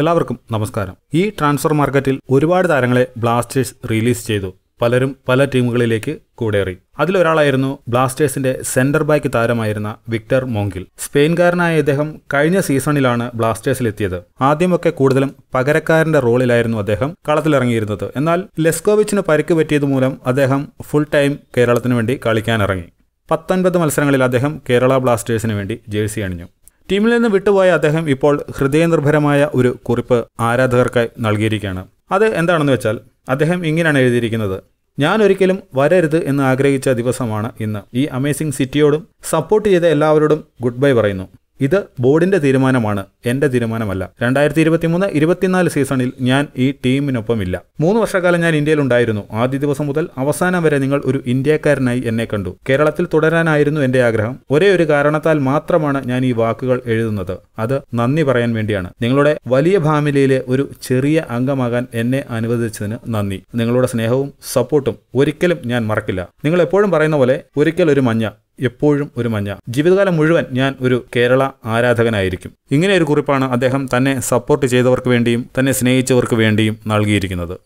എല്ലാവർക്കും നമസ്കാരം ഈ ട്രാൻസ്ഫർ മാർക്കറ്റിൽ ഒരുപാട് താരങ്ങളെ ബ്ലാസ്റ്റേഴ്സ് റിലീസ് ചെയ്തു പലരും പല ടീമുകളിലേക്ക് കൂടേറി അതിലൊരാളായിരുന്നു ബ്ലാസ്റ്റേഴ്സിന്റെ സെന്റർ ബാക്ക് താരമായിരുന്ന വിക്ടർ മോങ്കിൽ സ്പെയിൻകാരനായ ഇദ്ദേഹം കഴിഞ്ഞ സീസണിലാണ് എത്തിയത് ആദ്യമൊക്കെ കൂടുതലും പകരക്കാരന്റെ റോളിലായിരുന്നു അദ്ദേഹം കളത്തിലിറങ്ങിയിരുന്നത് എന്നാൽ ലെസ്കോവിച്ചിന് പരിക്ക് പറ്റിയത് മൂലം അദ്ദേഹം ഫുൾ ടൈം കേരളത്തിനു വേണ്ടി കളിക്കാനിറങ്ങി പത്തൊൻപത് മത്സരങ്ങളിൽ അദ്ദേഹം കേരള ബ്ലാസ്റ്റേഴ്സിന് വേണ്ടി ജേഴ്സി അണിഞ്ഞു ടീമിൽ നിന്ന് വിട്ടുപോയ അദ്ദേഹം ഇപ്പോൾ ഹൃദയനിർഭരമായ ഒരു കുറിപ്പ് ആരാധകർക്കായി നൽകിയിരിക്കുകയാണ് അത് എന്താണെന്ന് വെച്ചാൽ അദ്ദേഹം ഇങ്ങനെയാണ് എഴുതിയിരിക്കുന്നത് ഞാൻ ഒരിക്കലും വരരുത് എന്ന് ആഗ്രഹിച്ച ദിവസമാണ് ഇന്ന് ഈ അമേസിംഗ് സിറ്റിയോടും സപ്പോർട്ട് ചെയ്ത എല്ലാവരോടും ഗുഡ് ബൈ പറയുന്നു ഇത് ബോർഡിന്റെ തീരുമാനമാണ് എന്റെ തീരുമാനമല്ല രണ്ടായിരത്തി ഇരുപത്തിമൂന്ന് ഇരുപത്തിനാല് സീസണിൽ ഞാൻ ഈ ടീമിനൊപ്പമില്ല മൂന്ന് വർഷക്കാലം ഞാൻ ഇന്ത്യയിൽ ഉണ്ടായിരുന്നു ആദ്യ ദിവസം മുതൽ അവസാനം വരെ നിങ്ങൾ ഒരു ഇന്ത്യക്കാരനായി എന്നെ കണ്ടു കേരളത്തിൽ തുടരാനായിരുന്നു എന്റെ ആഗ്രഹം ഒരേ ഒരു കാരണത്താൽ മാത്രമാണ് ഞാൻ ഈ വാക്കുകൾ എഴുതുന്നത് അത് നന്ദി പറയാൻ വേണ്ടിയാണ് നിങ്ങളുടെ വലിയ ഫാമിലിയിലെ ഒരു ചെറിയ അംഗമാകാൻ എന്നെ അനുവദിച്ചതിന് നന്ദി നിങ്ങളുടെ സ്നേഹവും സപ്പോർട്ടും ഒരിക്കലും ഞാൻ മറക്കില്ല നിങ്ങൾ എപ്പോഴും പറയുന്ന പോലെ ഒരിക്കൽ ഒരു മഞ്ഞ എപ്പോഴും ഒരു മഞ്ഞ ജീവിതകാലം മുഴുവൻ ഞാൻ ഒരു കേരള ആരാധകനായിരിക്കും ഇങ്ങനെ ഒരു കുറിപ്പാണ് അദ്ദേഹം തന്നെ സപ്പോർട്ട് ചെയ്തവർക്ക് വേണ്ടിയും തന്നെ സ്നേഹിച്ചവർക്ക് വേണ്ടിയും നൽകിയിരിക്കുന്നത്